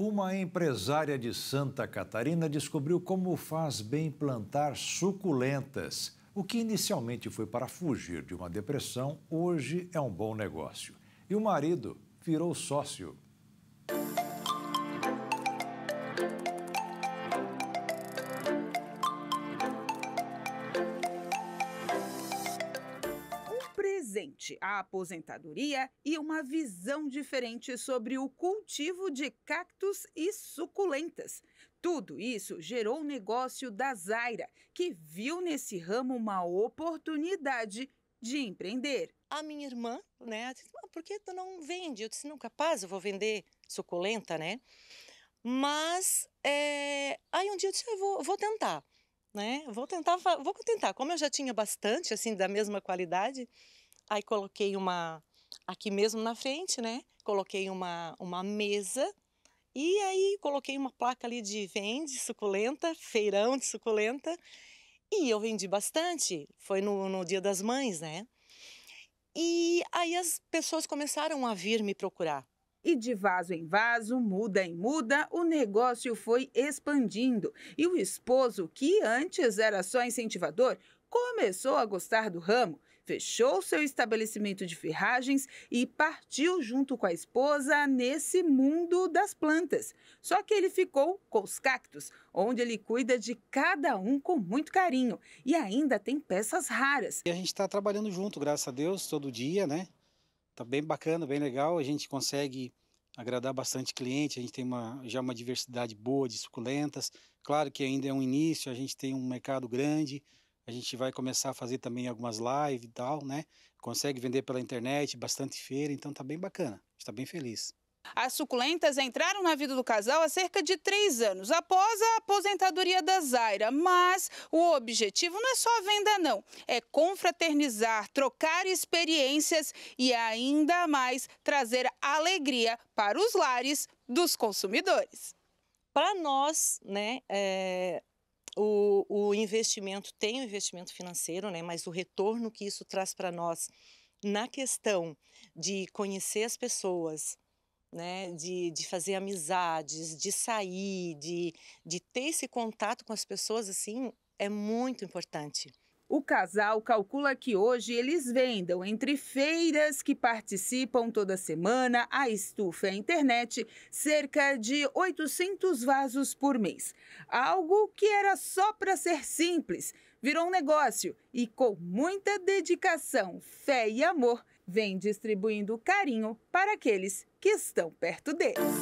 Uma empresária de Santa Catarina descobriu como faz bem plantar suculentas. O que inicialmente foi para fugir de uma depressão, hoje é um bom negócio. E o marido virou sócio. presente aposentadoria e uma visão diferente sobre o cultivo de cactos e suculentas. Tudo isso gerou o negócio da Zaira, que viu nesse ramo uma oportunidade de empreender. A minha irmã, né, disse, ah, por que tu não vende? Eu disse, não, capaz, eu vou vender suculenta, né? Mas é... aí um dia eu disse, ah, eu vou, vou tentar. Né? Vou tentar, vou tentar. Como eu já tinha bastante, assim, da mesma qualidade, Aí coloquei uma aqui mesmo na frente, né? Coloquei uma uma mesa e aí coloquei uma placa ali de vende suculenta, feirão de suculenta. E eu vendi bastante, foi no, no Dia das Mães, né? E aí as pessoas começaram a vir me procurar. E de vaso em vaso, muda em muda, o negócio foi expandindo. E o esposo, que antes era só incentivador, começou a gostar do ramo, fechou seu estabelecimento de ferragens e partiu junto com a esposa nesse mundo das plantas. Só que ele ficou com os cactos, onde ele cuida de cada um com muito carinho e ainda tem peças raras. E a gente está trabalhando junto, graças a Deus, todo dia, né? Tá bem bacana, bem legal. A gente consegue agradar bastante cliente, a gente tem uma, já uma diversidade boa de suculentas. Claro que ainda é um início, a gente tem um mercado grande, a gente vai começar a fazer também algumas lives e tal, né? Consegue vender pela internet, bastante feira, então tá bem bacana. Está bem feliz. As suculentas entraram na vida do casal há cerca de três anos, após a aposentadoria da Zaira. Mas o objetivo não é só a venda, não. É confraternizar, trocar experiências e ainda mais trazer alegria para os lares dos consumidores. Para nós, né, é, o, o investimento tem o um investimento financeiro, né? Mas o retorno que isso traz para nós na questão de conhecer as pessoas, né, de, de fazer amizades, de sair, de, de ter esse contato com as pessoas, assim, é muito importante. O casal calcula que hoje eles vendam entre feiras que participam toda semana, a estufa e a internet, cerca de 800 vasos por mês. Algo que era só para ser simples, virou um negócio e, com muita dedicação, fé e amor, vem distribuindo carinho para aqueles que estão perto deles.